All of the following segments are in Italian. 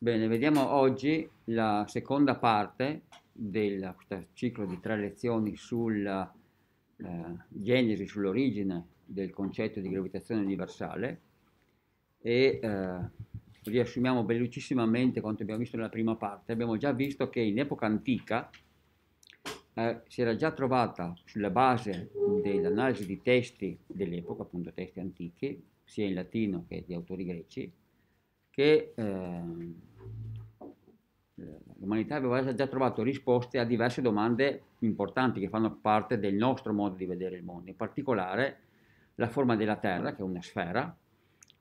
Bene, vediamo oggi la seconda parte del ciclo di tre lezioni sulla eh, genesi, sull'origine del concetto di gravitazione universale e eh, riassumiamo velocissimamente quanto abbiamo visto nella prima parte. Abbiamo già visto che in epoca antica eh, si era già trovata sulla base dell'analisi di testi dell'epoca, appunto testi antichi, sia in latino che di autori greci, che ehm, eh, l'umanità aveva già trovato risposte a diverse domande importanti che fanno parte del nostro modo di vedere il mondo, in particolare la forma della Terra, che è una sfera,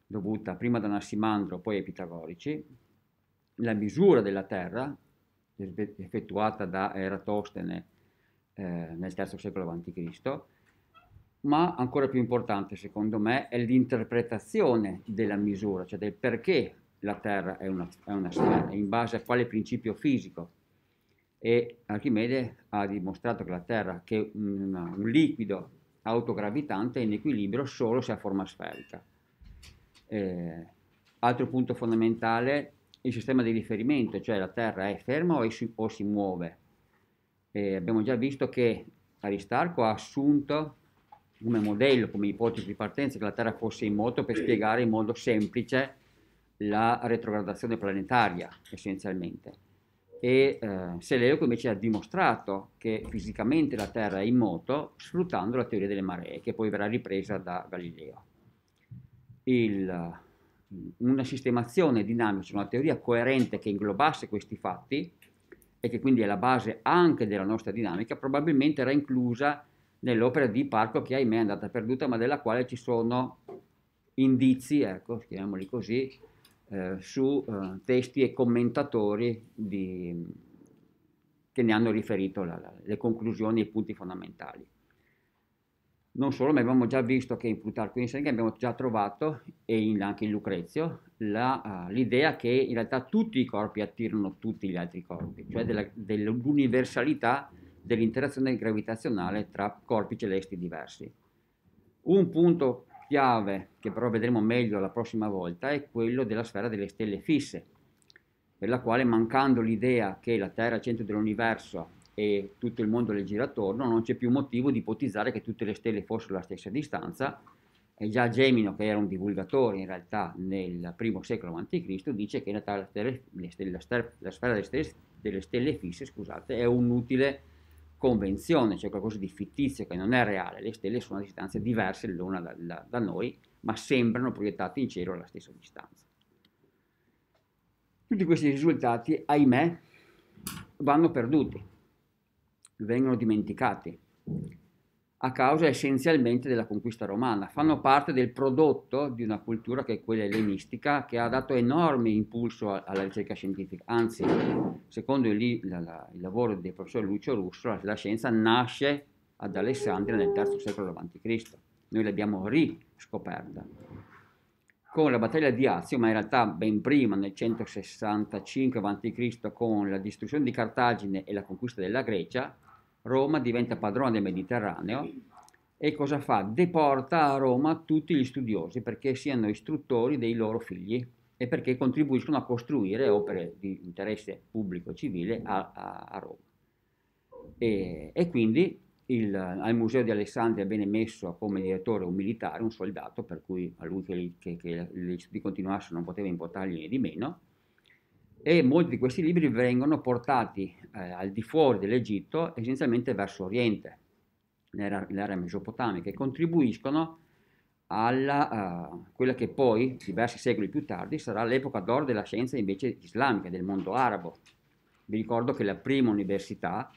dovuta prima da Nassimandro, poi ai pitagorici, la misura della Terra, effettuata da Eratostene eh, nel III secolo a.C., ma ancora più importante secondo me è l'interpretazione della misura, cioè del perché la Terra è una, è una sfera, in base a quale principio fisico. E Archimede ha dimostrato che la Terra, che un, un liquido autogravitante è in equilibrio solo se ha forma sferica. Eh, altro punto fondamentale, il sistema di riferimento, cioè la Terra è ferma o, è, o si muove. Eh, abbiamo già visto che Aristarco ha assunto come modello, come ipotesi di partenza, che la Terra fosse in moto per spiegare in modo semplice la retrogradazione planetaria essenzialmente. E eh, Seleuco invece ha dimostrato che fisicamente la Terra è in moto sfruttando la teoria delle maree, che poi verrà ripresa da Galileo. Il, mm, una sistemazione dinamica, una teoria coerente che inglobasse questi fatti e che quindi è la base anche della nostra dinamica, probabilmente era inclusa nell'opera di Parco che ahimè è andata perduta ma della quale ci sono indizi, ecco, chiamiamoli così, eh, su eh, testi e commentatori di, che ne hanno riferito la, la, le conclusioni e i punti fondamentali. Non solo, ma abbiamo già visto che in Plutarco in Seneca abbiamo già trovato, e in, anche in Lucrezio, la, uh, l'idea che in realtà tutti i corpi attirano tutti gli altri corpi, cioè della, dell'universalità dell'interazione gravitazionale tra corpi celesti diversi. Un punto chiave, che però vedremo meglio la prossima volta, è quello della sfera delle stelle fisse, per la quale mancando l'idea che la Terra è il centro dell'universo e tutto il mondo le gira attorno, non c'è più motivo di ipotizzare che tutte le stelle fossero alla stessa distanza, e già Gemino, che era un divulgatore in realtà nel primo secolo a.C., dice che in realtà la, stelle, la, stelle, la sfera delle stelle, delle stelle fisse scusate, è un utile convenzione, cioè qualcosa di fittizio che non è reale, le stelle sono a distanze diverse l'una da, da, da noi, ma sembrano proiettate in cielo alla stessa distanza. Tutti questi risultati, ahimè, vanno perduti, vengono dimenticati a causa essenzialmente della conquista romana, fanno parte del prodotto di una cultura che è quella ellenistica che ha dato enorme impulso a, alla ricerca scientifica, anzi secondo il, la, la, il lavoro del professor Lucio Russo la, la scienza nasce ad Alessandria nel III secolo d.C., noi l'abbiamo riscoperta con la battaglia di Azio, ma in realtà ben prima, nel 165 a.C., con la distruzione di Cartagine e la conquista della Grecia, Roma diventa padrona del Mediterraneo e cosa fa? Deporta a Roma tutti gli studiosi perché siano istruttori dei loro figli e perché contribuiscono a costruire opere di interesse pubblico e civile a, a, a Roma. E, e quindi il, al Museo di Alessandria viene messo come direttore un militare, un soldato, per cui a lui che, che gli studi continuassero non poteva importargli di meno, e molti di questi libri vengono portati eh, al di fuori dell'Egitto, essenzialmente verso Oriente, nell'area mesopotamica, e contribuiscono alla uh, quella che poi, diversi secoli più tardi, sarà l'epoca d'oro della scienza invece islamica, del mondo arabo. Vi ricordo che la prima università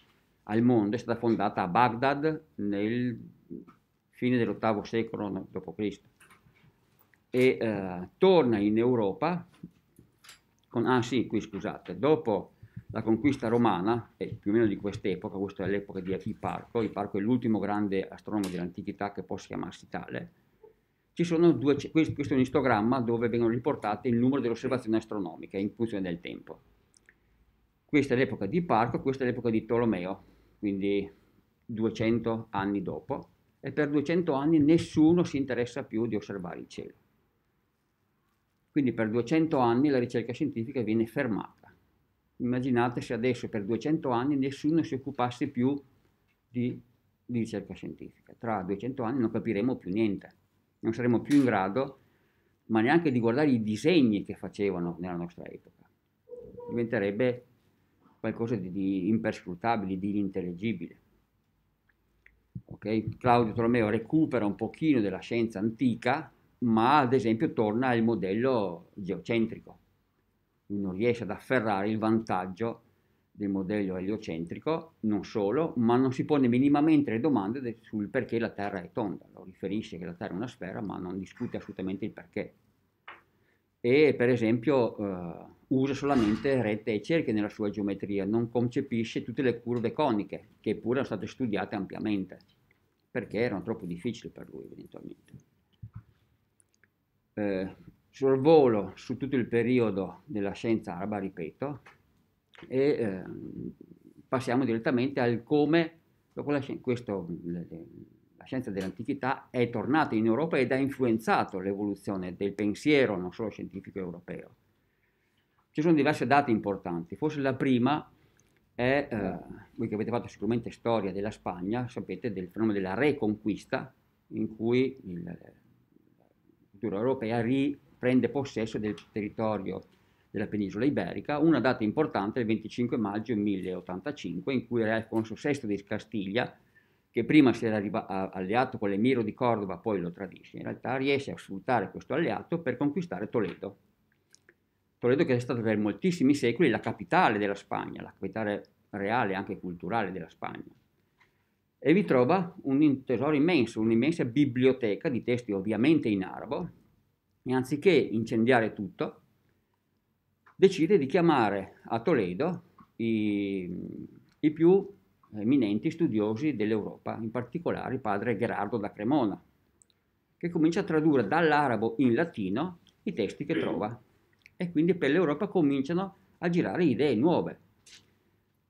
al mondo è stata fondata a Baghdad nel fine dell'VIII secolo d.C. e uh, torna in Europa con, ah sì, qui scusate, dopo la conquista romana, è più o meno di quest'epoca, questa è l'epoca di Epiparco, Epiparco è l'ultimo grande astronomo dell'antichità che possa chiamarsi tale, ci sono due, questo è un istogramma dove vengono riportate il numero delle osservazioni astronomiche in funzione del tempo. Questa è l'epoca di Parco, questa è l'epoca di Tolomeo, quindi 200 anni dopo, e per 200 anni nessuno si interessa più di osservare il cielo. Quindi per 200 anni la ricerca scientifica viene fermata. Immaginate se adesso per 200 anni nessuno si occupasse più di, di ricerca scientifica. Tra 200 anni non capiremo più niente, non saremo più in grado, ma neanche di guardare i disegni che facevano nella nostra epoca. Diventerebbe qualcosa di, di imperscrutabile, di inintelligibile. Okay? Claudio Tolomeo recupera un pochino della scienza antica, ma ad esempio torna al modello geocentrico. Non riesce ad afferrare il vantaggio del modello eliocentrico, non solo, ma non si pone minimamente le domande sul perché la Terra è tonda. Lo riferisce che la Terra è una sfera, ma non discute assolutamente il perché. E per esempio eh, usa solamente rette e cerchie nella sua geometria, non concepisce tutte le curve coniche, che pure sono state studiate ampiamente, perché erano troppo difficili per lui eventualmente eh, sorvolo su tutto il periodo della scienza araba, ripeto, e eh, passiamo direttamente al come la, scien- questo, la scienza dell'antichità è tornata in Europa ed ha influenzato l'evoluzione del pensiero, non solo scientifico europeo. Ci sono diverse date importanti, forse la prima è, eh, voi che avete fatto sicuramente storia della Spagna, sapete del fenomeno della Reconquista, in cui il, cultura europea riprende possesso del territorio della penisola iberica, una data importante è il 25 maggio 1085 in cui Re Alfonso VI di Castiglia, che prima si era alleato con l'emiro di Cordova, poi lo tradisce, in realtà riesce a sfruttare questo alleato per conquistare Toledo. Toledo che è stata per moltissimi secoli la capitale della Spagna, la capitale reale e anche culturale della Spagna e vi trova un tesoro immenso, un'immensa biblioteca di testi ovviamente in arabo e anziché incendiare tutto decide di chiamare a Toledo i, i più eminenti studiosi dell'Europa, in particolare il padre Gerardo da Cremona, che comincia a tradurre dall'arabo in latino i testi che trova e quindi per l'Europa cominciano a girare idee nuove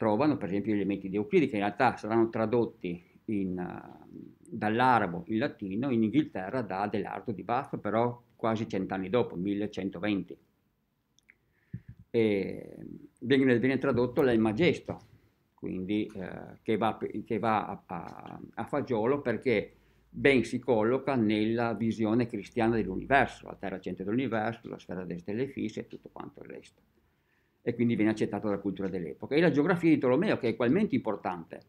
trovano per esempio gli elementi di Euclide che in realtà saranno tradotti in, eh, dall'arabo in latino in Inghilterra da Adelardo di Basso però quasi cent'anni dopo, 1120. E viene, viene tradotto l'Elmagesto, quindi eh, che va, che va a, a, a, fagiolo perché ben si colloca nella visione cristiana dell'universo, la terra centro dell'universo, la sfera delle stelle fisse e tutto quanto il resto e quindi viene accettata dalla cultura dell'epoca. E la geografia di Tolomeo, che è ugualmente importante,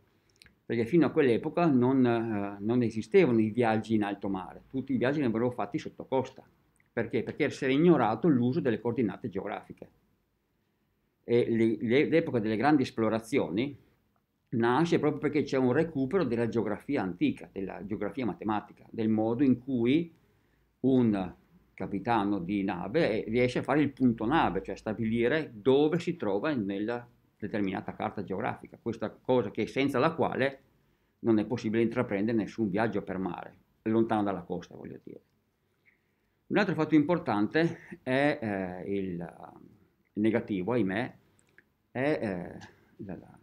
perché fino a quell'epoca non, eh, non, esistevano i viaggi in alto mare, tutti i viaggi li avevano fatti sotto costa. Perché? Perché si era ignorato l'uso delle coordinate geografiche. E le, le, l'epoca delle grandi esplorazioni nasce proprio perché c'è un recupero della geografia antica, della geografia matematica, del modo in cui un capitano di nave, riesce a fare il punto nave, cioè stabilire dove si trova nella determinata carta geografica, questa cosa che senza la quale non è possibile intraprendere nessun viaggio per mare, lontano dalla costa voglio dire. Un altro fatto importante è eh, il, il, negativo, ahimè, è eh, la, la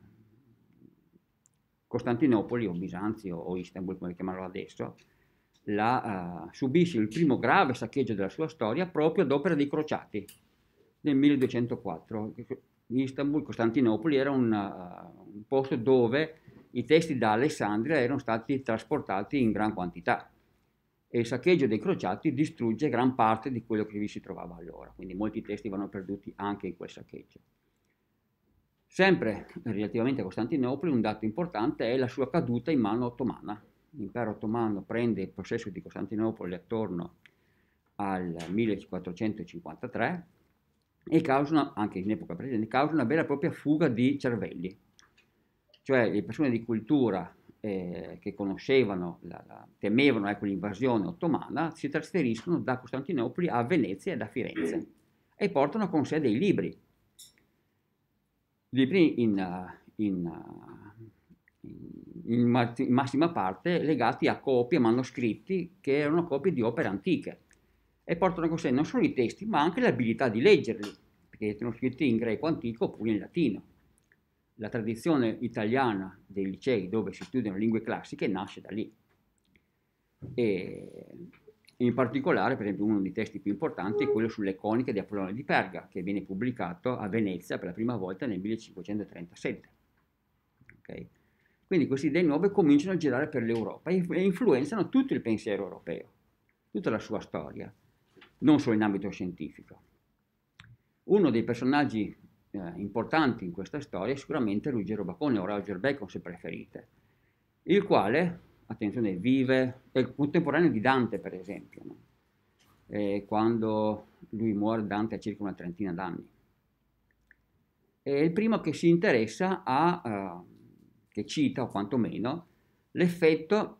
Costantinopoli o Bisanzio o Istanbul come chiamarlo adesso, la, uh, subisce il primo grave saccheggio della sua storia proprio ad opera dei crociati nel 1204. Istanbul, Costantinopoli era un, uh, un posto dove i testi da Alessandria erano stati trasportati in gran quantità e il saccheggio dei crociati distrugge gran parte di quello che vi si trovava allora, quindi molti testi vanno perduti anche in quel saccheggio. Sempre relativamente a Costantinopoli, un dato importante è la sua caduta in mano ottomana l'impero ottomano prende il possesso di Costantinopoli attorno al 1453 e causa, una, anche in epoca presente, causa una vera e propria fuga di cervelli, cioè le persone di cultura eh, che conoscevano, la, la, temevano ecco, l'invasione ottomana, si trasferiscono da Costantinopoli a Venezia e da Firenze e portano con sé dei libri, libri in, in, in in, mat- in massima parte legati a copie, manoscritti che erano copie di opere antiche e portano con sé non solo i testi ma anche l'abilità di leggerli, perché sono scritti in greco antico oppure in latino. La tradizione italiana dei licei dove si studiano lingue classiche nasce da lì. E in particolare, per esempio, uno dei testi più importanti è quello sulle coniche di Apollone di Perga, che viene pubblicato a Venezia per la prima volta nel 1537. Okay. Quindi queste idee nuove cominciano a girare per l'Europa e influenzano tutto il pensiero europeo, tutta la sua storia, non solo in ambito scientifico. Uno dei personaggi eh, importanti in questa storia è sicuramente Ruggero Bacone o Roger Bacon se preferite, il quale, attenzione, vive, è il contemporaneo di Dante per esempio, no? eh, quando lui muore Dante ha circa una trentina d'anni. È il primo che si interessa a... Eh, che cita, o quantomeno, l'effetto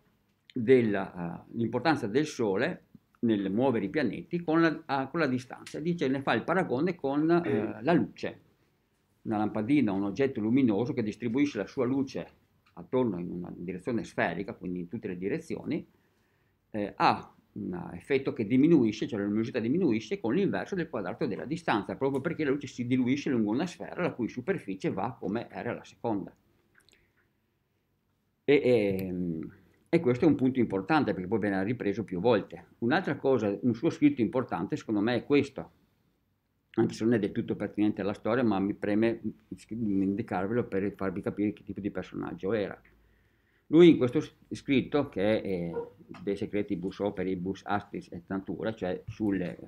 dell'importanza eh, uh, del Sole nel muovere i pianeti con la, uh, con la, distanza. Dice, ne fa il paragone con eh. la luce. Una lampadina, un oggetto luminoso che distribuisce la sua luce attorno in una direzione sferica, quindi in tutte le direzioni, eh, ha un effetto che diminuisce, cioè la luminosità diminuisce con l'inverso del quadrato della distanza, proprio perché la luce si diluisce lungo una sfera la cui superficie va come era la seconda. E, e, ehm, e, questo è un punto importante perché poi viene ripreso più volte. Un'altra cosa, un suo scritto importante secondo me è questo, anche se non è del tutto pertinente alla storia, ma mi preme indicarvelo per farvi capire che tipo di personaggio era. Lui in questo scritto, che è eh, dei segreti bus operi, bus astris e natura, cioè sulle, eh,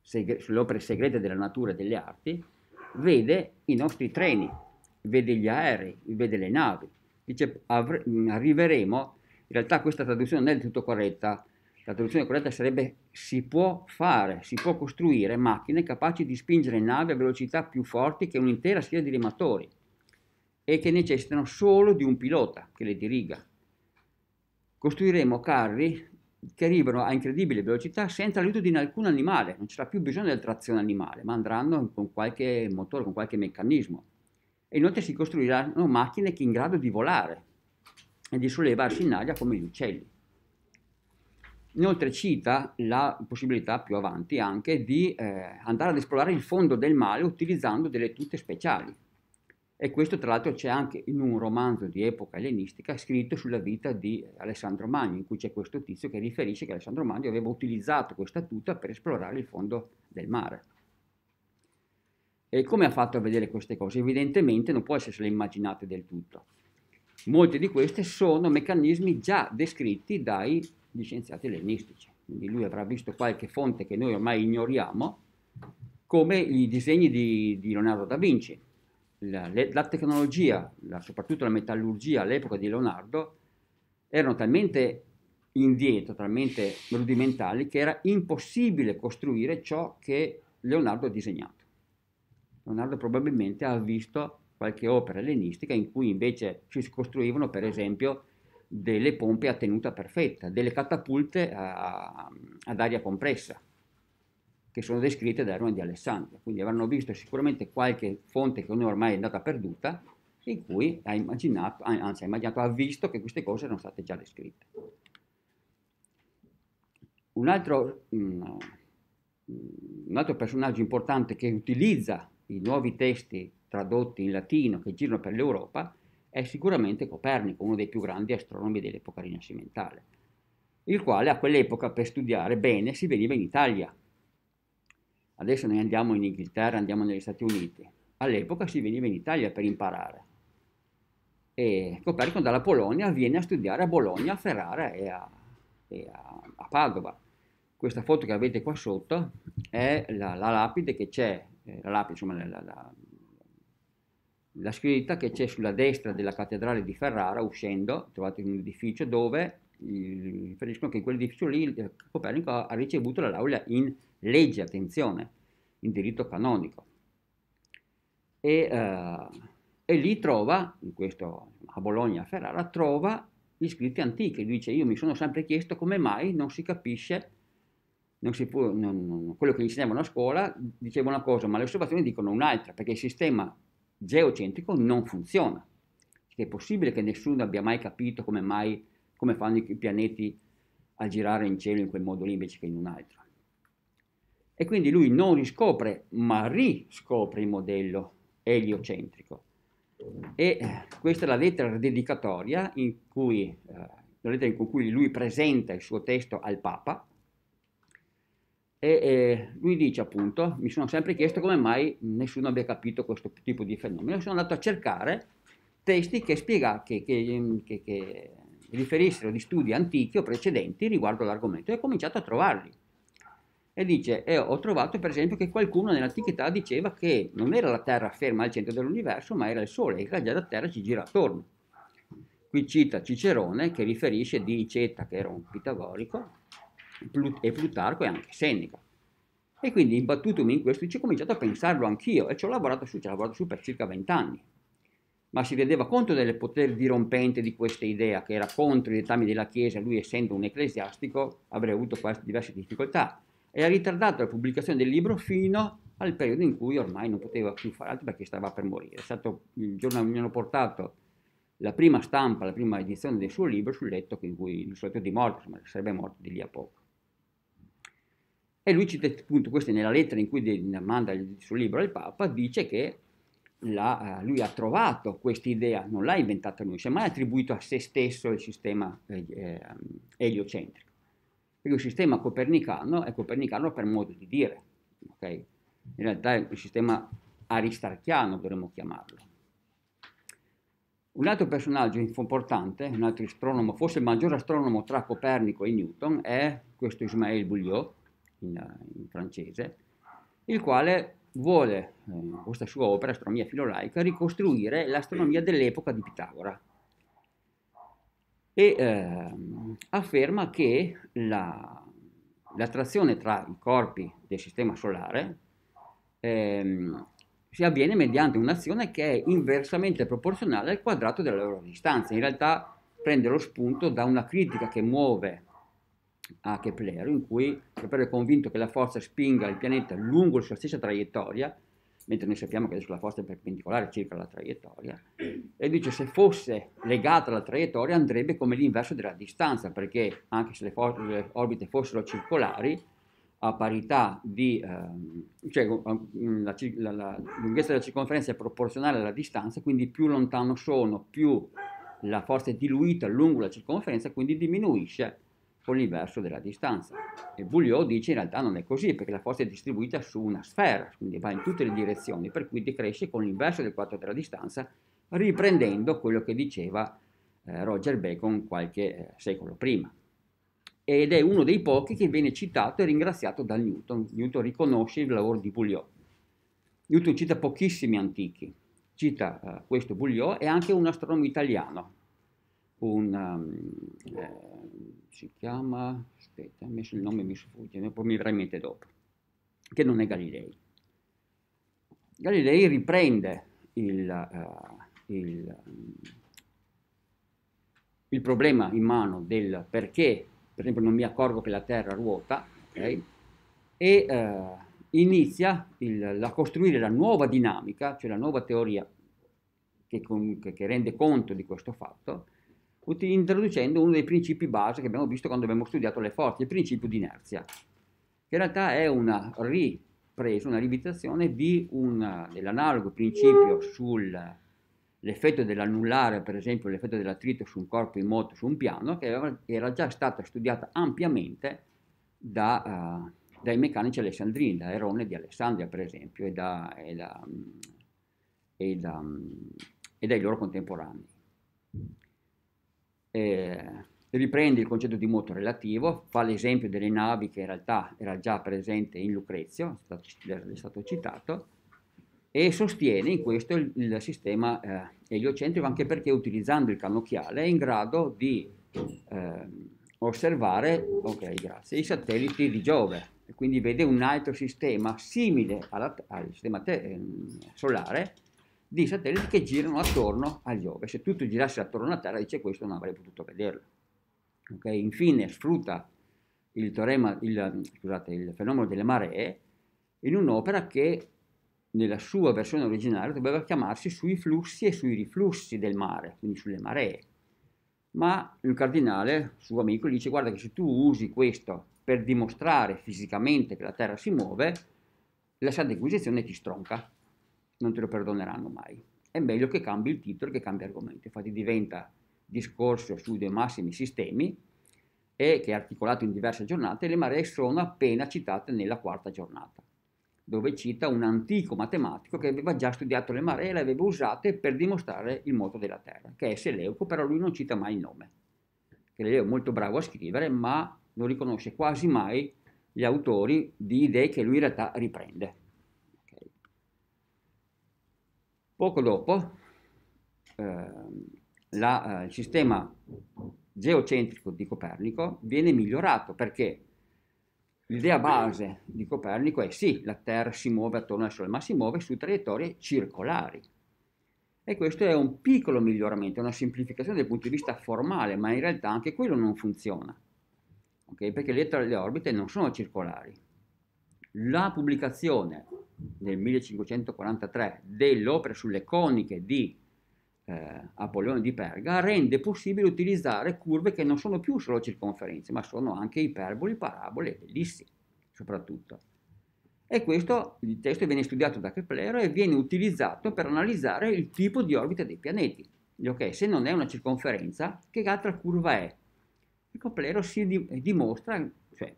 segre, sulle opere segrete della natura e delle arti, vede i nostri treni, vede gli aerei, vede le navi, dice avre, mm, arriveremo, in realtà questa traduzione non è del tutto corretta, la traduzione corretta sarebbe si può fare, si può costruire macchine capaci di spingere navi a velocità più forti che un'intera serie di rematori e che necessitano solo di un pilota che le diriga. Costruiremo carri che arrivano a incredibile velocità senza l'aiuto di alcun animale, non ci sarà più bisogno del trazione animale, ma andranno con qualche motore, con qualche meccanismo e inoltre si costruiranno macchine che in grado di volare e di sollevarsi in aria come gli uccelli. Inoltre cita la possibilità più avanti anche di eh, andare ad esplorare il fondo del mare utilizzando delle tute speciali. E questo tra l'altro c'è anche in un romanzo di epoca ellenistica scritto sulla vita di Alessandro Magno, in cui c'è questo tizio che riferisce che Alessandro Magno aveva utilizzato questa tuta per esplorare il fondo del mare. E come ha fatto a vedere queste cose? Evidentemente non può essersele immaginate del tutto. Molte di queste sono meccanismi già descritti dagli scienziati ellenistici. Quindi lui avrà visto qualche fonte che noi ormai ignoriamo, come i disegni di, di Leonardo da Vinci. La, la tecnologia, la, soprattutto la metallurgia all'epoca di Leonardo, erano talmente indietro, talmente rudimentali, che era impossibile costruire ciò che Leonardo ha disegnato. Leonardo probabilmente ha visto qualche opera ellenistica in cui invece si costruivano per esempio delle pompe a tenuta perfetta, delle catapulte a, a, ad aria compressa, che sono descritte da Erone di Alessandria. Quindi avranno visto sicuramente qualche fonte che ormai è andata perduta, in cui ha immaginato, anzi ha immaginato, ha visto che queste cose erano state già descritte. Un altro, mm, un altro personaggio importante che utilizza i nuovi testi tradotti in latino che girano per l'Europa è sicuramente Copernico, uno dei più grandi astronomi dell'epoca rinascimentale, il quale a quell'epoca per studiare bene si veniva in Italia. Adesso noi andiamo in Inghilterra, andiamo negli Stati Uniti. All'epoca si veniva in Italia per imparare. E Copernico dalla Polonia viene a studiare a Bologna, a Ferrara e a, e a, a Padova. Questa foto che avete qua sotto è la, la lapide che c'è eh, la lapide, insomma la, la, la, scritta che c'è sulla destra della cattedrale di Ferrara, uscendo, trovate un edificio dove riferiscono che in quell'edificio lì Copernico ha ricevuto la laurea in legge, attenzione, in diritto canonico. E, eh, e lì trova, in questo, a Bologna, a Ferrara, trova gli scritti antichi. dice, io mi sono sempre chiesto come mai non si capisce può, non, non, quello che insegnavano a scuola diceva una cosa, ma le osservazioni dicono un'altra, perché il sistema geocentrico non funziona. È possibile che nessuno abbia mai capito come, mai, come fanno i pianeti a girare in cielo in quel modo lì invece che in un altro. E quindi lui non riscopre, ma riscopre il modello eliocentrico. E eh, questa è la lettera dedicatoria in cui, eh, la lettera in cui lui presenta il suo testo al Papa, e, e, lui dice appunto, mi sono sempre chiesto come mai nessuno abbia capito questo tipo di fenomeno. Sono andato a cercare testi che, spiega, che, che, ehm, che, che riferissero di studi antichi o precedenti riguardo l'argomento e ho cominciato a trovarli. E dice, e ho trovato per esempio che qualcuno nell'antichità diceva che non era la Terra ferma al centro dell'universo, ma era il Sole, e che la già la Terra ci gira attorno. Qui cita Cicerone che riferisce di Iceta, che era un pitagorico, e Plutarco e anche Seneca. E quindi imbattutomi in questo, ci ho cominciato a pensarlo anch'io e ci ho lavorato su, ci ho lavorato su per circa vent'anni. Ma si rendeva conto del potere dirompente di questa idea, che era contro i dettami della Chiesa, lui essendo un ecclesiastico avrebbe avuto quasi diverse difficoltà. E ha ritardato la pubblicazione del libro fino al periodo in cui ormai non poteva più fare altro perché stava per morire. È Stato, il giorno che mi hanno portato la prima stampa, la prima edizione del suo libro sul letto in cui, sul letto di morte, insomma, sarebbe morto di lì a poco. E lui cita appunto questo nella lettera in cui manda il suo libro al Papa, dice che la, eh, lui ha trovato questa idea, non l'ha inventata lui, si è mai attribuito a se stesso il sistema eh, eh, eliocentrico. Perché il sistema copernicano è copernicano per modo di dire, okay? in realtà è il sistema aristarchiano dovremmo chiamarlo. Un altro personaggio importante, un altro astronomo, forse il maggior astronomo tra Copernico e Newton, è questo Ismael Bouillot, in, in francese, il quale vuole, in eh, questa sua opera, Astronomia filolaica, ricostruire l'astronomia dell'epoca di Pitagora e eh, afferma che l'attrazione la tra i corpi del sistema solare ehm, si avviene mediante un'azione che è inversamente proporzionale al quadrato della loro distanza. In realtà prende lo spunto da una critica che muove a Kepler, in cui Kepler è convinto che la forza spinga il pianeta lungo la sua stessa traiettoria, mentre noi sappiamo che adesso la forza è perpendicolare circa la traiettoria, e dice se fosse legata alla traiettoria andrebbe come l'inverso della distanza, perché anche se le, for- le orbite fossero circolari, a parità di, ehm, cioè mm, la, la, la, lunghezza della circonferenza è proporzionale alla distanza, quindi più lontano sono, più la forza è diluita lungo la circonferenza, quindi diminuisce con l'inverso della distanza. E Bouillot dice in realtà non è così, perché la forza è distribuita su una sfera, quindi va in tutte le direzioni, per cui decresce con l'inverso del quadro della distanza, riprendendo quello che diceva eh, Roger Bacon qualche eh, secolo prima. Ed è uno dei pochi che viene citato e ringraziato da Newton. Newton riconosce il lavoro di Bouillot. Newton cita pochissimi antichi, cita eh, questo Bouillot e anche un astronomo italiano, un, um, si chiama, aspetta, ho messo il nome mi sfugge, poi mi verrà in mente dopo, che non è Galilei. Galilei riprende il, uh, il, um, il, problema in mano del perché, per esempio, non mi accorgo che la Terra ruota, okay? e uh, inizia a costruire la nuova dinamica, cioè la nuova teoria che, con, che rende conto di questo fatto, introducendo uno dei principi base che abbiamo visto quando abbiamo studiato le forze, il principio di inerzia, che in realtà è una ripresa, una rivisitazione dell'analogo principio sull'effetto dell'annullare, per esempio l'effetto dell'attrito su un corpo in moto, su un piano, che era, già stata studiata ampiamente da, uh, dai meccanici alessandrini, da Erone di Alessandria per esempio e, da, e, da, mm, e, mm, e dai loro contemporanei eh, riprende il concetto di moto relativo, fa l'esempio delle navi che in realtà era già presente in Lucrezio, è stato, è stato citato, e sostiene in questo il, il sistema eh, eliocentrico anche perché utilizzando il cannocchiale è in grado di eh, osservare okay, grazie, i satelliti di Giove, quindi vede un altro sistema simile alla, al sistema te, eh, solare, di satelliti che girano attorno a Giove. Se tutto girasse attorno a Terra, dice questo, non avrei potuto vederlo. Okay? Infine, sfrutta il, teorema, il, scusate, il fenomeno delle maree in un'opera che nella sua versione originale doveva chiamarsi sui flussi e sui riflussi del mare, quindi sulle maree. Ma il cardinale, suo amico, gli dice guarda che se tu usi questo per dimostrare fisicamente che la Terra si muove, la sua acquisizione ti stronca, non te lo perdoneranno mai. È meglio che cambi il titolo, che cambi argomento. Infatti diventa discorso sui due massimi sistemi e che è articolato in diverse giornate, le maree sono appena citate nella quarta giornata, dove cita un antico matematico che aveva già studiato le maree e le aveva usate per dimostrare il moto della Terra, che è Seleuco, però lui non cita mai il nome. Che lei è molto bravo a scrivere, ma non riconosce quasi mai gli autori di idee che lui in realtà riprende. Poco dopo eh, la, eh, il sistema geocentrico di Copernico viene migliorato perché l'idea base di Copernico è sì, la Terra si muove attorno al Sole, ma si muove su traiettorie circolari. E questo è un piccolo miglioramento, una semplificazione dal punto di vista formale, ma in realtà anche quello non funziona, okay? perché le, le orbite non sono circolari. La pubblicazione nel 1543 dell'opera sulle coniche di eh, Apolleone di Perga rende possibile utilizzare curve che non sono più solo circonferenze, ma sono anche iperboli, parabole ed ellissi, soprattutto. E questo il testo viene studiato da Kepler e viene utilizzato per analizzare il tipo di orbita dei pianeti. Okay, se non è una circonferenza, che altra curva è? Il Kepler si dimostra, cioè,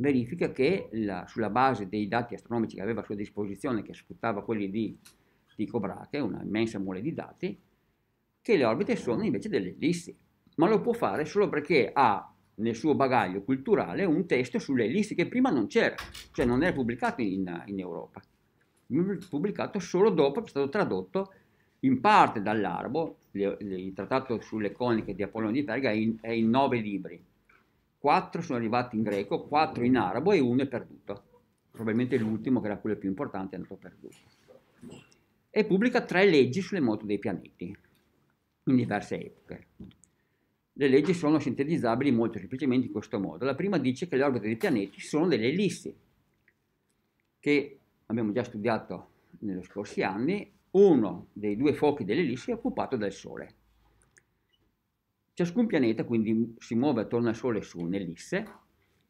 verifica che la, sulla base dei dati astronomici che aveva a sua disposizione, che sfruttava quelli di, di Cobrache, una immensa mole di dati, che le orbite sono invece delle ellissi, ma lo può fare solo perché ha nel suo bagaglio culturale un testo sulle ellissi che prima non c'era, cioè non era pubblicato in, in Europa, mm, pubblicato solo dopo che è stato tradotto in parte dall'arabo, il trattato sulle coniche di Apollo di Perga è in, è in nove libri, 4 sono arrivati in greco, 4 in arabo e uno è perduto. Probabilmente l'ultimo, che era quello più importante, è andato perduto. E pubblica tre leggi sulle moto dei pianeti, in diverse epoche. Le leggi sono sintetizzabili molto semplicemente in questo modo. La prima dice che le orbite dei pianeti sono delle ellissi, che abbiamo già studiato negli scorsi anni, uno dei due fuochi dell'ellisse è occupato dal Sole Ciascun pianeta quindi si muove attorno al Sole su un'ellisse,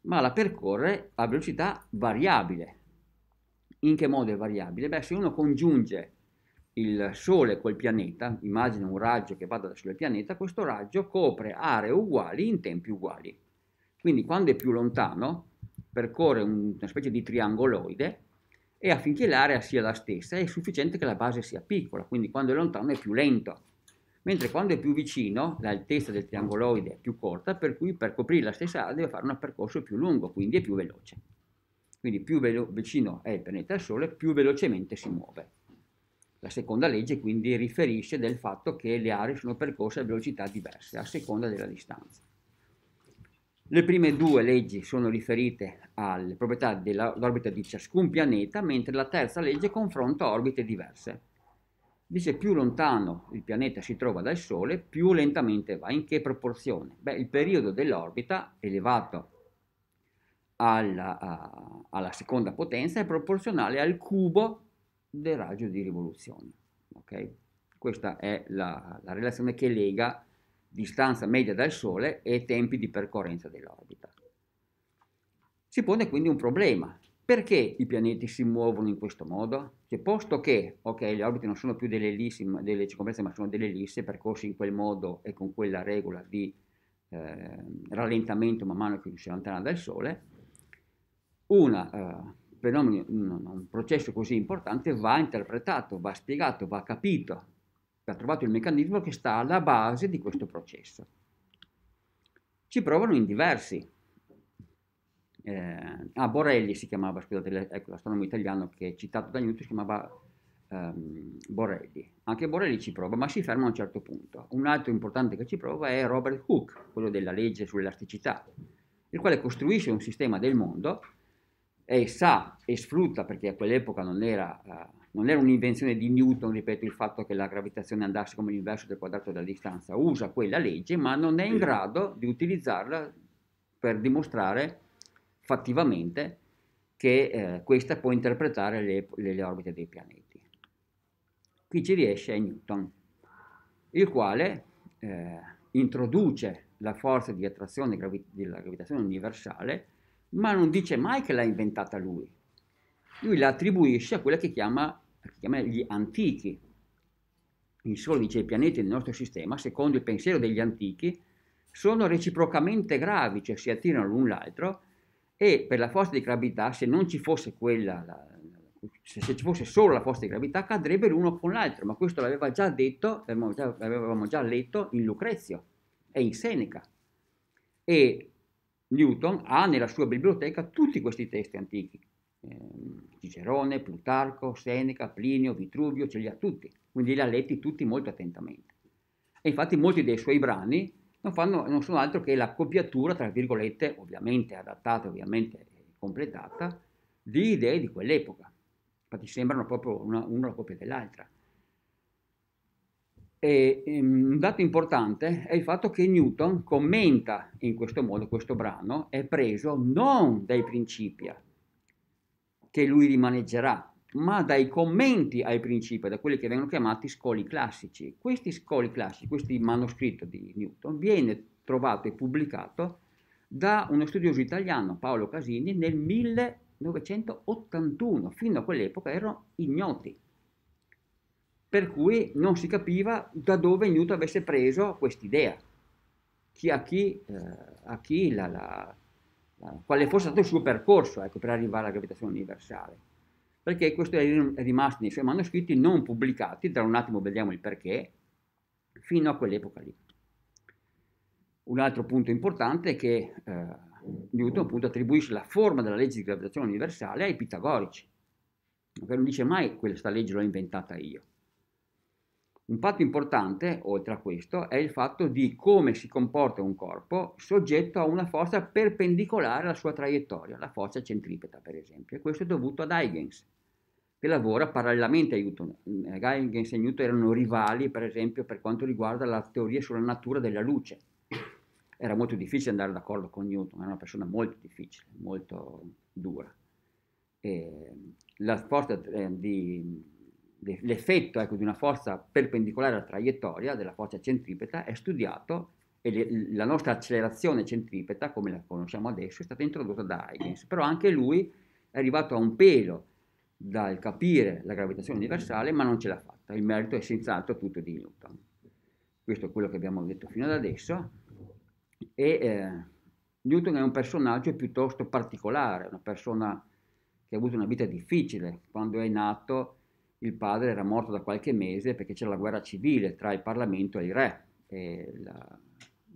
ma la percorre a velocità variabile. In che modo è variabile? Beh, se uno congiunge il Sole col pianeta, immagina un raggio che vada verso il pianeta, questo raggio copre aree uguali in tempi uguali. Quindi quando è più lontano percorre una specie di triangoloide e affinché l'area sia la stessa è sufficiente che la base sia piccola, quindi quando è lontano è più lento mentre quando è più vicino l'altezza del triangoloide è più corta, per cui per coprire la stessa area deve fare un percorso più lungo, quindi è più veloce. Quindi più vicino è il pianeta al Sole, più velocemente si muove. La seconda legge quindi riferisce del fatto che le aree sono percorse a velocità diverse, a seconda della distanza. Le prime due leggi sono riferite alle proprietà dell'orbita di ciascun pianeta, mentre la terza legge confronta orbite diverse. Dice più lontano il pianeta si trova dal Sole, più lentamente va. In che proporzione? Beh, il periodo dell'orbita elevato alla, a, alla seconda potenza è proporzionale al cubo del raggio di rivoluzione. Okay? Questa è la, la relazione che lega distanza media dal Sole e tempi di percorrenza dell'orbita. Si pone quindi un problema, perché i pianeti si muovono in questo modo? Che posto che, ok, le orbite non sono più delle ellissi, delle circonferenze, ma sono delle ellisse percorse in quel modo e con quella regola di eh, rallentamento man mano che si allontana dal Sole, una, eh, fenomeno, un, un processo così importante va interpretato, va spiegato, va capito, va trovato il meccanismo che sta alla base di questo processo. Ci provano in diversi, eh, ah, Borelli si chiamava, scusate, ecco, l'astronomo italiano che è citato da Newton si chiamava ehm, Borelli. Anche Borelli ci prova, ma si ferma a un certo punto. Un altro importante che ci prova è Robert Hooke, quello della legge sull'elasticità, il quale costruisce un sistema del mondo e sa e sfrutta, perché a quell'epoca non era, eh, non era un'invenzione di Newton, ripeto, il fatto che la gravitazione andasse come l'inverso del quadrato della distanza, usa quella legge, ma non è in grado di utilizzarla per dimostrare fattivamente che eh, questa può interpretare le, le, orbite dei pianeti. Chi ci riesce è Newton, il quale eh, introduce la forza di attrazione gravi- della gravitazione universale, ma non dice mai che l'ha inventata lui. Lui la attribuisce a quella che chiama, che chiama gli antichi. Il Sole dice i pianeti del nostro sistema, secondo il pensiero degli antichi, sono reciprocamente gravi, cioè si attirano l'un l'altro, e per la forza di gravità, se non ci fosse quella, la, se, se, ci fosse solo la forza di gravità, cadrebbe l'uno con l'altro, ma questo l'aveva già detto, l'avevamo già letto in Lucrezio e in Seneca. E Newton ha nella sua biblioteca tutti questi testi antichi, ehm, Cicerone, Plutarco, Seneca, Plinio, Vitruvio, ce li ha tutti, quindi li ha letti tutti molto attentamente. E infatti molti dei suoi brani non fanno non sono altro che la copiatura, tra virgolette, ovviamente adattata, ovviamente completata, di idee di quell'epoca. Infatti sembrano proprio una, una la copia dell'altra. E, um, un dato importante è il fatto che Newton commenta in questo modo questo brano, è preso non dai principi che lui rimaneggerà, ma dai commenti ai principi, da quelli che vengono chiamati scoli classici. Questi scoli classici, questo manoscritto di Newton, viene trovato e pubblicato da uno studioso italiano, Paolo Casini, nel 1981. Fino a quell'epoca erano ignoti. Per cui non si capiva da dove Newton avesse preso quest'idea, chi, a chi, eh, a chi la, la, la, quale fosse stato il suo percorso ecco, per arrivare alla gravitazione universale perché questo è rimasto nei suoi manoscritti non pubblicati, tra un attimo vediamo il perché, fino a quell'epoca lì. Un altro punto importante è che eh, Newton appunto, attribuisce la forma della legge di gravitazione universale ai pitagorici, perché non dice mai questa legge l'ho inventata io, un fatto importante, oltre a questo, è il fatto di come si comporta un corpo soggetto a una forza perpendicolare alla sua traiettoria, la forza centripeta per esempio, e questo è dovuto ad Huygens, che lavora parallelamente a Newton. Eh, Huygens e Newton erano rivali per esempio per quanto riguarda la teoria sulla natura della luce. Era molto difficile andare d'accordo con Newton, era una persona molto difficile, molto dura. E la forza eh, di l'effetto ecco, di una forza perpendicolare alla traiettoria della forza centripeta è studiato e le, la nostra accelerazione centripeta, come la conosciamo adesso, è stata introdotta da Huygens, però anche lui è arrivato a un pelo dal capire la gravitazione universale, ma non ce l'ha fatta. Il merito è senz'altro tutto di Newton. Questo è quello che abbiamo detto fino ad adesso. E eh, Newton è un personaggio piuttosto particolare, una persona che ha avuto una vita difficile. Quando è nato il padre era morto da qualche mese perché c'era la guerra civile tra il Parlamento e il re. E la,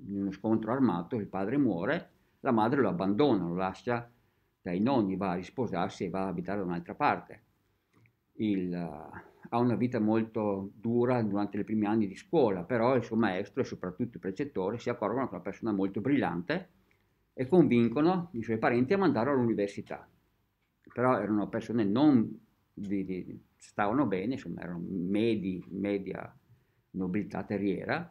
in uno scontro armato il padre muore, la madre lo abbandona, lo lascia dai nonni, va a risposarsi e va ad abitare da un'altra parte. Il, eh, ha una vita molto dura durante i primi anni di scuola, però il suo maestro e soprattutto il precettore si accorgono che è una persona molto brillante e convincono i suoi parenti a mandarlo all'università. Però erano persone non di, di stavano bene, insomma erano medi, media nobiltà terriera,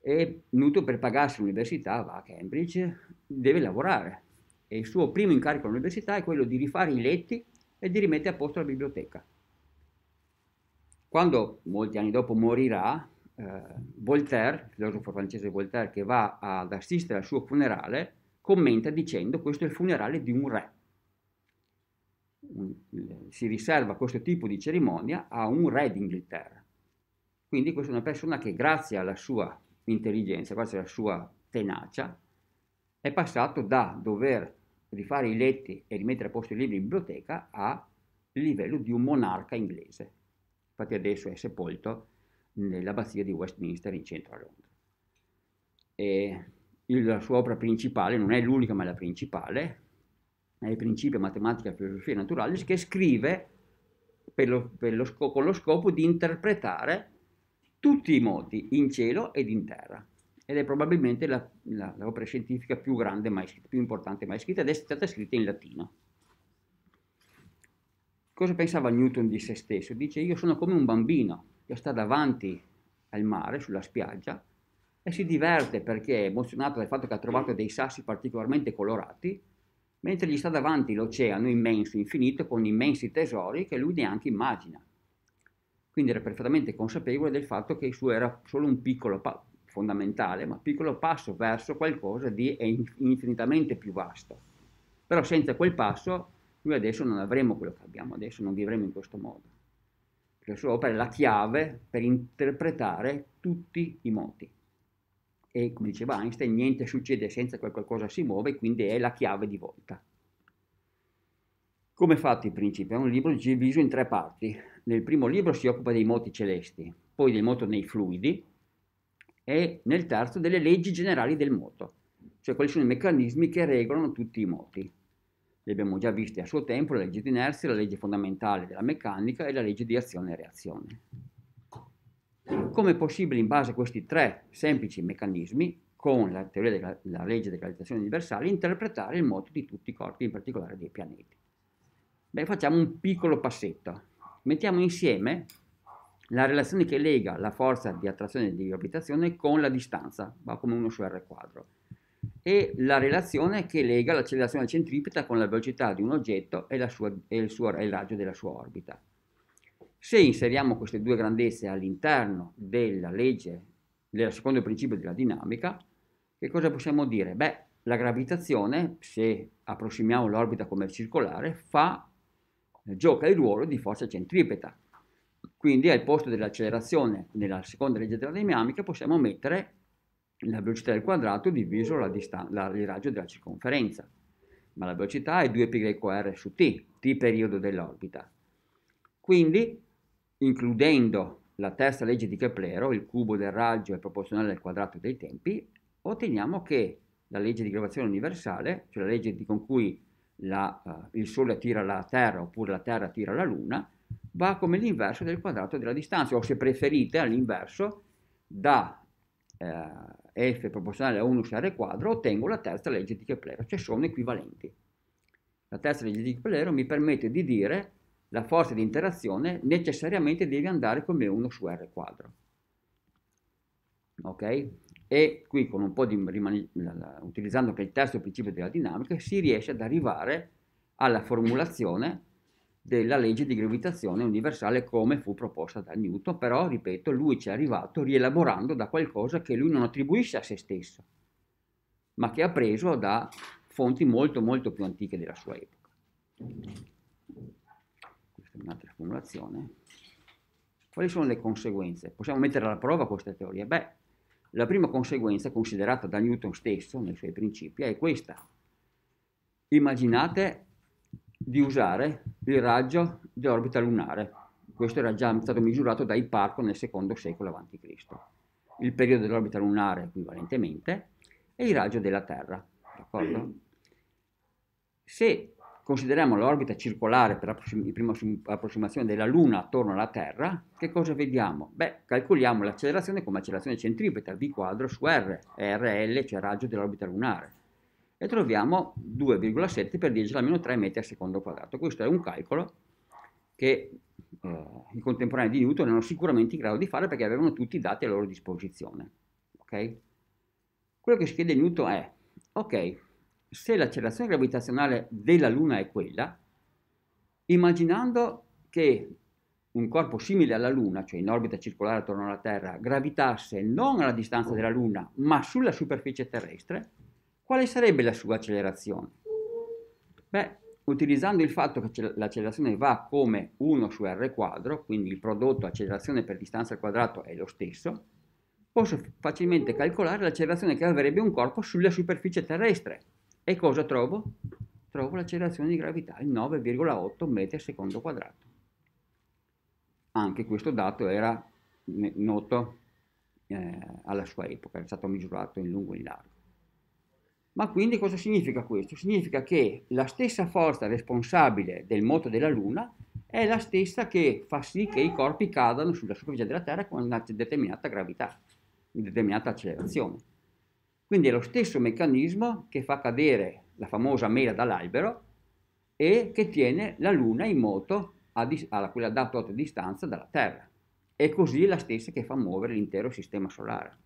e Newton per pagarsi l'università va a Cambridge, deve lavorare e il suo primo incarico all'università è quello di rifare i letti e di rimettere a posto la biblioteca. Quando molti anni dopo morirà, eh, Voltaire, il filosofo francese Voltaire che va ad assistere al suo funerale, commenta dicendo questo è il funerale di un re si riserva questo tipo di cerimonia a un re d'Inghilterra. Quindi questa è una persona che grazie alla sua intelligenza, grazie alla sua tenacia, è passato da dover rifare i letti e rimettere a posto i libri in biblioteca a livello di un monarca inglese. Infatti adesso è sepolto nell'abbazia di Westminster in centro a Londra. E la sua opera principale, non è l'unica ma è la principale, ai principi a matematica e filosofia che scrive per lo, per lo scopo, con lo scopo di interpretare tutti i moti in cielo ed in terra. Ed è probabilmente la, la, l'opera scientifica più grande, mai, più importante mai scritta, ed è stata scritta in latino. Cosa pensava Newton di se stesso? Dice: Io sono come un bambino che sta davanti al mare, sulla spiaggia, e si diverte perché è emozionato dal fatto che ha trovato mm. dei sassi particolarmente colorati mentre gli sta davanti l'oceano immenso, infinito, con immensi tesori che lui neanche immagina. Quindi era perfettamente consapevole del fatto che il suo era solo un piccolo, pa- fondamentale, ma piccolo passo verso qualcosa di infinitamente più vasto. Però senza quel passo noi adesso non avremo quello che abbiamo adesso, non vivremo in questo modo. La sua opera è la chiave per interpretare tutti i moti e come diceva Einstein niente succede senza che qualcosa si muove, quindi è la chiave di volta. Come fatto il principio? È un libro diviso in tre parti. Nel primo libro si occupa dei moti celesti, poi del moto nei fluidi e nel terzo delle leggi generali del moto, cioè quali sono i meccanismi che regolano tutti i moti. Le abbiamo già viste a suo tempo, la legge di inerzia, la legge fondamentale della meccanica e la legge di azione e reazione. Come è possibile in base a questi tre semplici meccanismi, con la teoria della legge della gravitazione universale, interpretare il moto di tutti i corpi, in particolare dei pianeti? Beh, facciamo un piccolo passetto. Mettiamo insieme la relazione che lega la forza di attrazione e di gravitazione con la distanza, va come 1 su r quadro, e la relazione che lega l'accelerazione centripeta con la velocità di un oggetto e, sua, e, il, suo, e il raggio della sua orbita. Se inseriamo queste due grandezze all'interno della legge, del secondo principio della dinamica, che cosa possiamo dire? Beh, la gravitazione, se approssimiamo l'orbita come circolare, fa, eh, gioca il ruolo di forza centripeta. Quindi al posto dell'accelerazione nella seconda legge della dinamica possiamo mettere la velocità del quadrato diviso la la, il raggio della circonferenza. Ma la velocità è 2πr su t, t periodo dell'orbita. Quindi includendo la terza legge di Keplero, il cubo del raggio è proporzionale al quadrato dei tempi, otteniamo che la legge di gravazione universale, cioè la legge con cui la, uh, il Sole attira la Terra oppure la Terra attira la Luna, va come l'inverso del quadrato della distanza, o se preferite all'inverso, da eh, f proporzionale a 1 su r quadro ottengo la terza legge di Keplero, cioè sono equivalenti. La terza legge di Keplero mi permette di dire la forza di interazione necessariamente deve andare come 1 su R quadro. Ok? E qui con un po' di utilizzando anche il terzo principio della dinamica si riesce ad arrivare alla formulazione della legge di gravitazione universale come fu proposta da Newton, però ripeto, lui ci è arrivato rielaborando da qualcosa che lui non attribuisce a se stesso, ma che ha preso da fonti molto molto più antiche della sua epoca un'altra formulazione, quali sono le conseguenze? Possiamo mettere alla prova queste teorie? Beh, la prima conseguenza considerata da Newton stesso nei suoi principi è questa. Immaginate di usare il raggio di orbita lunare. Questo era già stato misurato da Hipparco nel secondo secolo a.C. Il periodo dell'orbita lunare equivalentemente e il raggio della Terra. D'accordo? Se consideriamo l'orbita circolare per la prima approssimazione della Luna attorno alla Terra, che cosa vediamo? Beh, calcoliamo l'accelerazione come accelerazione centripeta v quadro su r, rl, cioè raggio dell'orbita lunare, e troviamo 2,7 per 10 alla meno 3 metri al secondo quadrato. Questo è un calcolo che eh, i contemporanei di Newton erano sicuramente in grado di fare perché avevano tutti i dati a loro disposizione. Okay? Quello che si chiede Newton è, ok, se l'accelerazione gravitazionale della Luna è quella, immaginando che un corpo simile alla Luna, cioè in orbita circolare attorno alla Terra, gravitasse non alla distanza della Luna, ma sulla superficie terrestre, quale sarebbe la sua accelerazione? Beh, utilizzando il fatto che l'accelerazione va come 1 su r quadro, quindi il prodotto accelerazione per distanza al quadrato è lo stesso, posso facilmente calcolare l'accelerazione che avrebbe un corpo sulla superficie terrestre, e cosa trovo? Trovo l'accelerazione di gravità, il 9,8 metri al secondo quadrato. Anche questo dato era noto eh, alla sua epoca, era stato misurato in lungo e in largo. Ma quindi cosa significa questo? Significa che la stessa forza responsabile del moto della Luna è la stessa che fa sì che i corpi cadano sulla superficie della Terra con una determinata gravità, una determinata accelerazione. Quindi è lo stesso meccanismo che fa cadere la famosa mela dall'albero e che tiene la Luna in moto a, a quella data tot distanza dalla Terra. E così la stessa che fa muovere l'intero sistema solare.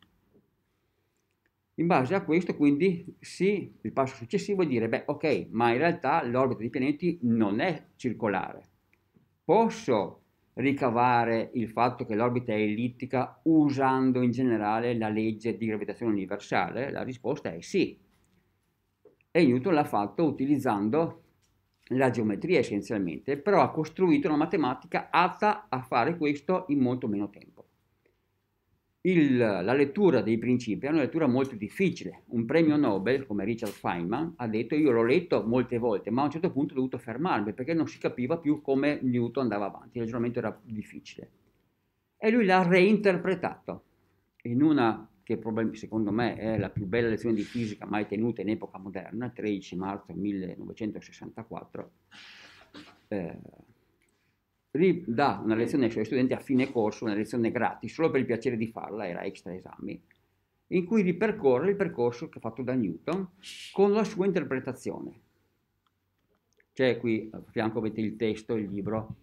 In base a questo, quindi, sì, il passo successivo è dire, beh, ok, ma in realtà l'orbita dei pianeti non è circolare. Posso ricavare il fatto che l'orbita è ellittica usando in generale la legge di gravitazione universale? La risposta è sì. E Newton l'ha fatto utilizzando la geometria essenzialmente, però ha costruito una matematica atta a fare questo in molto meno tempo il, la lettura dei principi è una lettura molto difficile. Un premio Nobel come Richard Feynman ha detto io l'ho letto molte volte, ma a un certo punto ho dovuto fermarmi perché non si capiva più come Newton andava avanti, il ragionamento era difficile. E lui l'ha reinterpretato in una che secondo me è la più bella lezione di fisica mai tenuta in epoca moderna, 13 marzo 1964. Eh, dà una lezione ai suoi studenti a fine corso, una lezione gratis, solo per il piacere di farla, era extra esami, in cui ripercorre il percorso che ha fatto da Newton con la sua interpretazione. C'è qui a fianco avete il testo, il libro,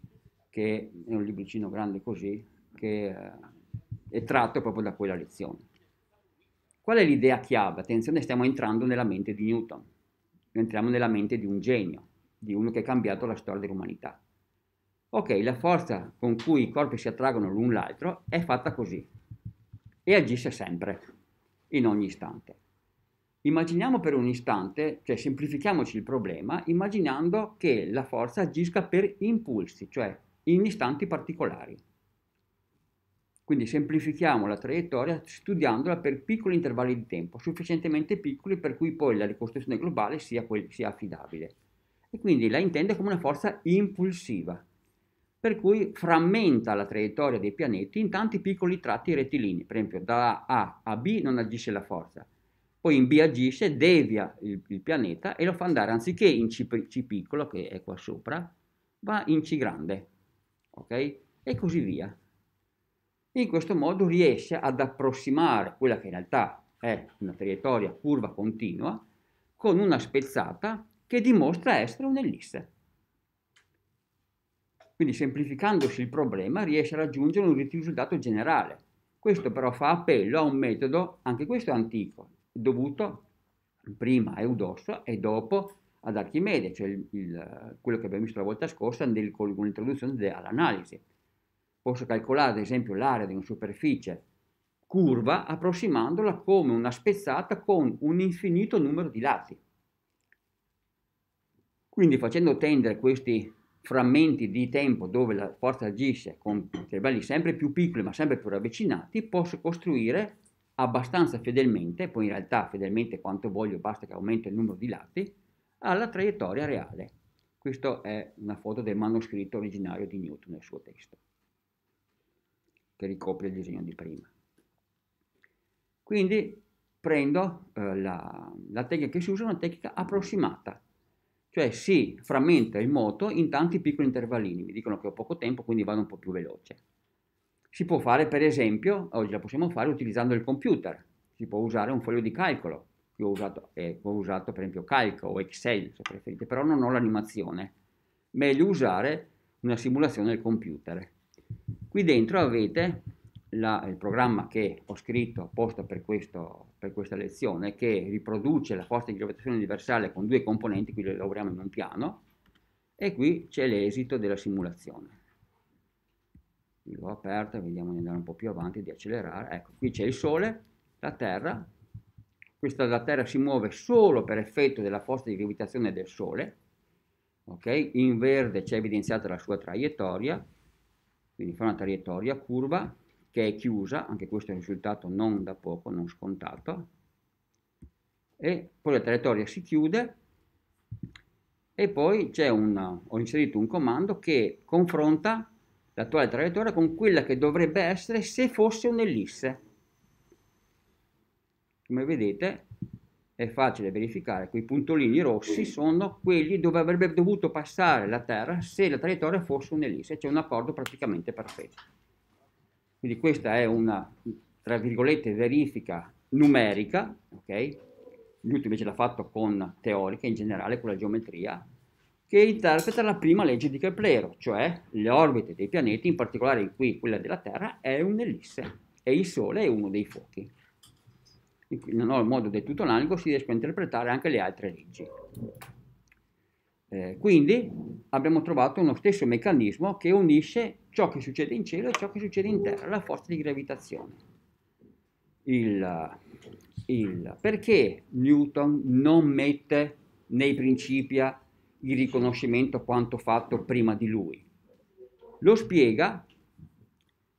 che è un libricino grande così, che eh, è tratto proprio da quella lezione. Qual è l'idea chiave? Attenzione, stiamo entrando nella mente di Newton, entriamo nella mente di un genio, di uno che ha cambiato la storia dell'umanità. Ok, la forza con cui i corpi si attraggono l'un l'altro è fatta così e agisce sempre, in ogni istante. Immaginiamo per un istante, cioè semplifichiamoci il problema, immaginando che la forza agisca per impulsi, cioè in istanti particolari. Quindi semplifichiamo la traiettoria studiandola per piccoli intervalli di tempo, sufficientemente piccoli per cui poi la ricostruzione globale sia, quel, sia affidabile. E quindi la intende come una forza impulsiva, per cui frammenta la traiettoria dei pianeti in tanti piccoli tratti rettilinei, per esempio da A a B non agisce la forza, poi in B agisce, devia il, il pianeta e lo fa andare anziché in C, C, piccolo, che è qua sopra, va in C grande, ok? E così via. In questo modo riesce ad approssimare quella che in realtà è una traiettoria curva continua con una spezzata che dimostra essere un'ellisse. Quindi semplificandosi il problema riesce a raggiungere un risultato generale. Questo però fa appello a un metodo, anche questo antico, dovuto prima a Eudosso e dopo ad Archimede, cioè il, il, quello che abbiamo visto la volta scorsa nel, con l'introduzione all'analisi. Posso calcolare ad esempio l'area di una superficie curva approssimandola come una spezzata con un infinito numero di lati. Quindi facendo tendere questi frammenti di tempo dove la forza agisce con intervalli sempre più piccoli ma sempre più ravvicinati, posso costruire abbastanza fedelmente, poi in realtà fedelmente quanto voglio, basta che aumenti il numero di lati, alla traiettoria reale. Questa è una foto del manoscritto originario di Newton nel suo testo, che ricopre il disegno di prima. Quindi prendo eh, la, la tecnica che si usa, una tecnica approssimata, cioè si frammenta il moto in tanti piccoli intervallini, mi dicono che ho poco tempo quindi vado un po' più veloce. Si può fare per esempio, oggi la possiamo fare utilizzando il computer, si può usare un foglio di calcolo, io ho usato, eh, ho usato per esempio Calco o Excel se preferite, però non ho l'animazione, meglio usare una simulazione del computer. Qui dentro avete la, il programma che ho scritto apposta per, questo, per questa lezione, che riproduce la forza di gravitazione universale con due componenti, qui le lavoriamo in un piano, e qui c'è l'esito della simulazione. L'ho aperta, vediamo di andare un po' più avanti, di accelerare. Ecco, qui c'è il Sole, la Terra, questa la Terra si muove solo per effetto della forza di gravitazione del Sole, ok? In verde c'è evidenziata la sua traiettoria, quindi fa una traiettoria curva, che è chiusa, anche questo è un risultato non da poco, non scontato, e poi la traiettoria si chiude e poi un, ho inserito un comando che confronta l'attuale traiettoria con quella che dovrebbe essere se fosse un'ellisse. Come vedete è facile verificare, quei puntolini rossi sono quelli dove avrebbe dovuto passare la Terra se la traiettoria fosse un'ellisse, c'è cioè un accordo praticamente perfetto. Quindi questa è una, tra virgolette, verifica numerica, ok? Newton invece l'ha fatto con teorica in generale, con la geometria, che interpreta la prima legge di Keplero, cioè le orbite dei pianeti, in particolare qui quella della Terra, è un'ellisse e il Sole è uno dei fuochi. In modo del tutto analogo si riescono a interpretare anche le altre leggi. Eh, quindi abbiamo trovato uno stesso meccanismo che unisce ciò che succede in cielo e ciò che succede in terra, la forza di gravitazione. Il, il, perché Newton non mette nei principia il riconoscimento quanto fatto prima di lui? Lo spiega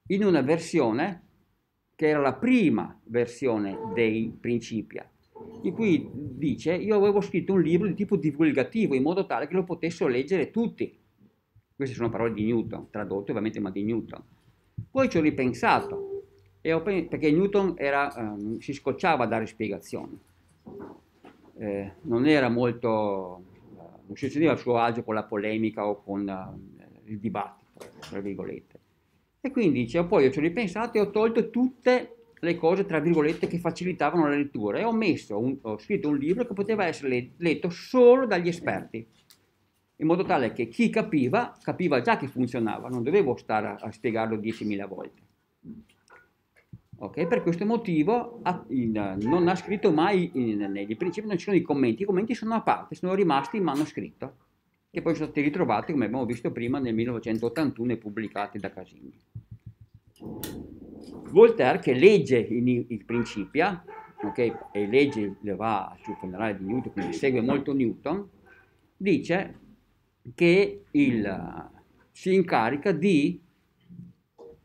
in una versione che era la prima versione dei principia, in cui dice io avevo scritto un libro di tipo divulgativo in modo tale che lo potessero leggere tutti. Queste sono parole di Newton, tradotte ovviamente ma di Newton. Poi ci ho ripensato, ho pens- perché Newton era, um, si scocciava a dare spiegazioni, eh, non era molto, uh, non si sentiva a suo agio con la polemica o con uh, il dibattito, tra virgolette. E quindi dice, poi io ci ho ripensato e ho tolto tutte le cose, tra virgolette, che facilitavano la lettura e ho, messo un, ho scritto un libro che poteva essere letto solo dagli esperti, in modo tale che chi capiva, capiva già che funzionava, non dovevo stare a, a spiegarlo 10.000 volte. Okay, per questo motivo ha, in, non ha scritto mai, nei principi non ci sono i commenti, i commenti sono a parte, sono rimasti in manoscritto, che poi sono stati ritrovati, come abbiamo visto prima, nel 1981 e pubblicati da Casini. Voltaire che legge in, in Principia, okay, e legge, le va sul funerale di Newton, quindi segue molto Newton, dice che il, si incarica di,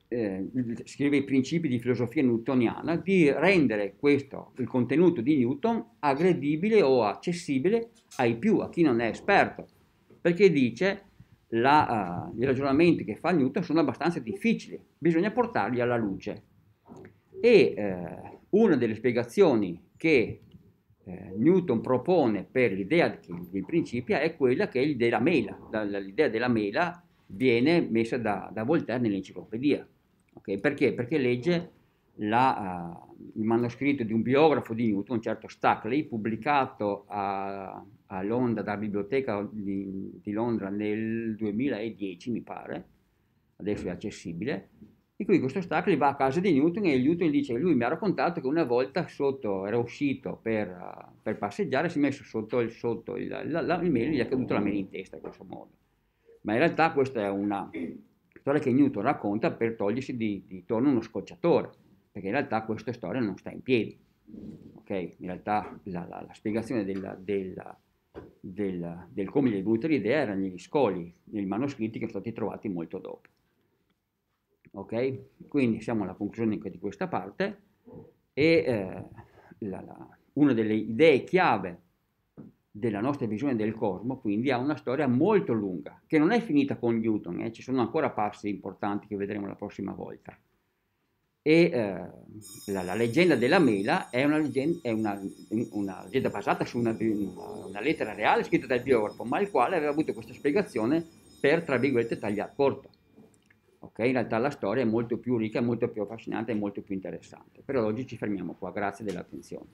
eh, scrive i principi di filosofia newtoniana, di rendere questo, il contenuto di Newton aggredibile o accessibile ai più, a chi non è esperto, perché dice la, uh, i ragionamenti che fa Newton sono abbastanza difficili, bisogna portarli alla luce. E eh, una delle spiegazioni che eh, Newton propone per l'idea di principia è quella che è della mela. L'idea della mela viene messa da, da Voltaire nell'enciclopedia. Okay? Perché? Perché legge la, uh, il manoscritto di un biografo di Newton, un certo Stackley, pubblicato a, a Londra, dalla biblioteca di, di Londra nel 2010, mi pare, adesso è accessibile, e quindi questo Stackley va a casa di Newton e Newton dice lui mi ha raccontato che una volta sotto era uscito per, eh, per passeggiare, si è messo sotto il, sotto il, la, la, il meno e gli è caduta la mela in testa, in questo modo. Ma in realtà questa è una storia che Newton racconta per togliersi di, di torno uno scocciatore, perché in realtà questa storia non sta in piedi. Okay? In realtà la, la, la spiegazione della, della, della, del come gli è venuta l'idea era negli scoli, nei manoscritti che sono stati trovati molto dopo ok? Quindi siamo alla conclusione di questa parte e eh, la, la, una delle idee chiave della nostra visione del cosmo, quindi ha una storia molto lunga, che non è finita con Newton, eh? ci sono ancora passi importanti che vedremo la prossima volta. E eh, la, la, leggenda della mela è una leggenda, è una, una leggenda basata su una, una, lettera reale scritta dal Biorpo, ma il quale aveva avuto questa spiegazione per, tra virgolette, tagliare corto. Okay? In realtà la storia è molto più ricca, molto più affascinante e molto più interessante. Per oggi ci fermiamo qua, grazie dell'attenzione.